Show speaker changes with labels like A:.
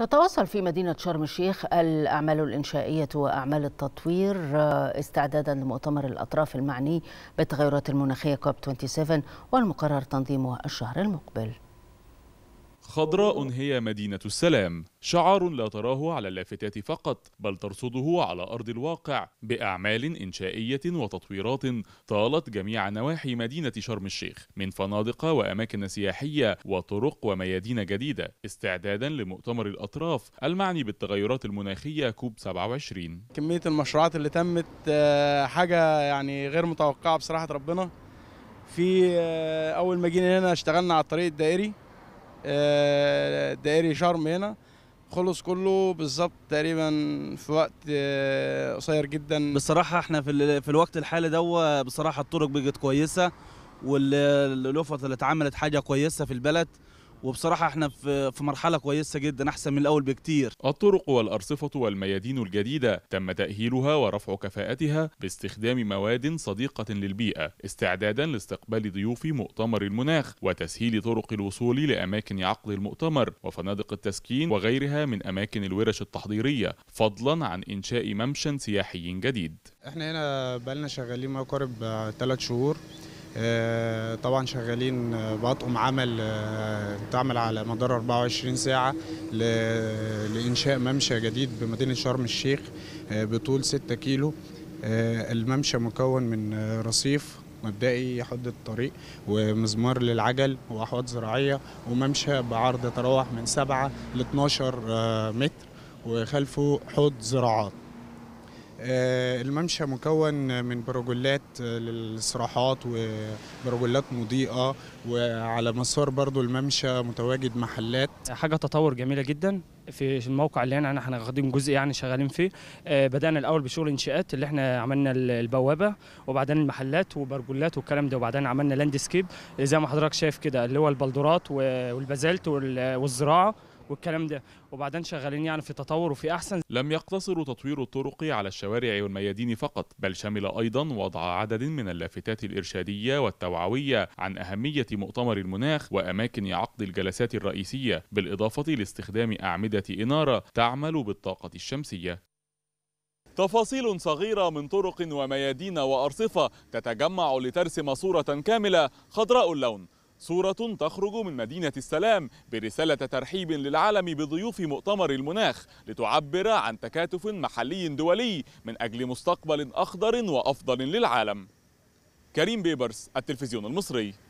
A: تتواصل في مدينة شرم الشيخ الأعمال الإنشائية وأعمال التطوير آه، استعدادا لمؤتمر الأطراف المعني بالتغيرات المناخية كوب 27 والمقرر تنظيمه الشهر المقبل
B: خضراء هي مدينة السلام شعار لا تراه على اللافتات فقط بل ترصده على أرض الواقع بأعمال إنشائية وتطويرات طالت جميع نواحي مدينة شرم الشيخ من فنادق وأماكن سياحية وطرق وميادين جديدة استعدادا لمؤتمر الأطراف المعني بالتغيرات المناخية كوب 27
C: كمية المشروعات اللي تمت آه، حاجة يعني غير متوقعة بصراحة ربنا في آه، أول ما جينا هنا اشتغلنا على الطريق الدائري آه، دائري شرم هنا خلص كله بالظبط تقريبا في وقت آه، قصير جدا بصراحه احنا في في الوقت الحالي ده بصراحه الطرق بقت كويسه
B: واللوفه اللي اتعملت حاجه كويسه في البلد وبصراحة احنا في مرحلة كويسة جدا أحسن من الأول بكتير الطرق والأرصفة والميادين الجديدة تم تأهيلها ورفع كفاءتها باستخدام مواد صديقة للبيئة استعدادا لاستقبال ضيوف مؤتمر المناخ وتسهيل طرق الوصول لأماكن عقد المؤتمر وفنادق التسكين وغيرها من أماكن الورش التحضيرية فضلا عن إنشاء ممشى سياحي جديد
D: احنا هنا بقالنا شغالين ما يقارب ثلاث شهور آه، طبعا شغالين آه، بأطقم عمل آه، تعمل على مدار 24 ساعة لإنشاء ممشى جديد بمدينة شرم الشيخ بطول 6 كيلو الممشى مكون من رصيف مبدئي حد الطريق ومزمار للعجل وأحواض زراعية وممشى بعرض يتراوح من 7 ل 12 متر وخلفه حوض زراعات آه، الممشى مكون من برجلات آه، للاستراحات وبرجلات
A: مضيئة وعلى مسار برضو الممشى متواجد محلات حاجة تطور جميلة جدا في الموقع اللي هنا احنا واخدين جزء يعني شغالين فيه آه، بدأنا الأول بشغل إنشاءات اللي احنا عملنا البوابة وبعدين المحلات وبرجولات والكلام ده وبعدين عملنا لاندسكيب زي ما حضرتك شايف كده اللي هو البلدرات والبازلت والزراعة والكلام ده وبعدين شغالين يعني في تطور وفي احسن
B: لم يقتصر تطوير الطرق على الشوارع والميادين فقط بل شمل ايضا وضع عدد من اللافتات الارشاديه والتوعويه عن اهميه مؤتمر المناخ واماكن عقد الجلسات الرئيسيه بالاضافه لاستخدام اعمده اناره تعمل بالطاقه الشمسيه تفاصيل صغيرة من طرق وميادين وأرصفة تتجمع لترسم صورة كاملة خضراء اللون صورة تخرج من مدينة السلام برسالة ترحيب للعالم بضيوف مؤتمر المناخ لتعبر عن تكاتف محلي دولي من أجل مستقبل أخضر وأفضل للعالم كريم بيبرس التلفزيون المصري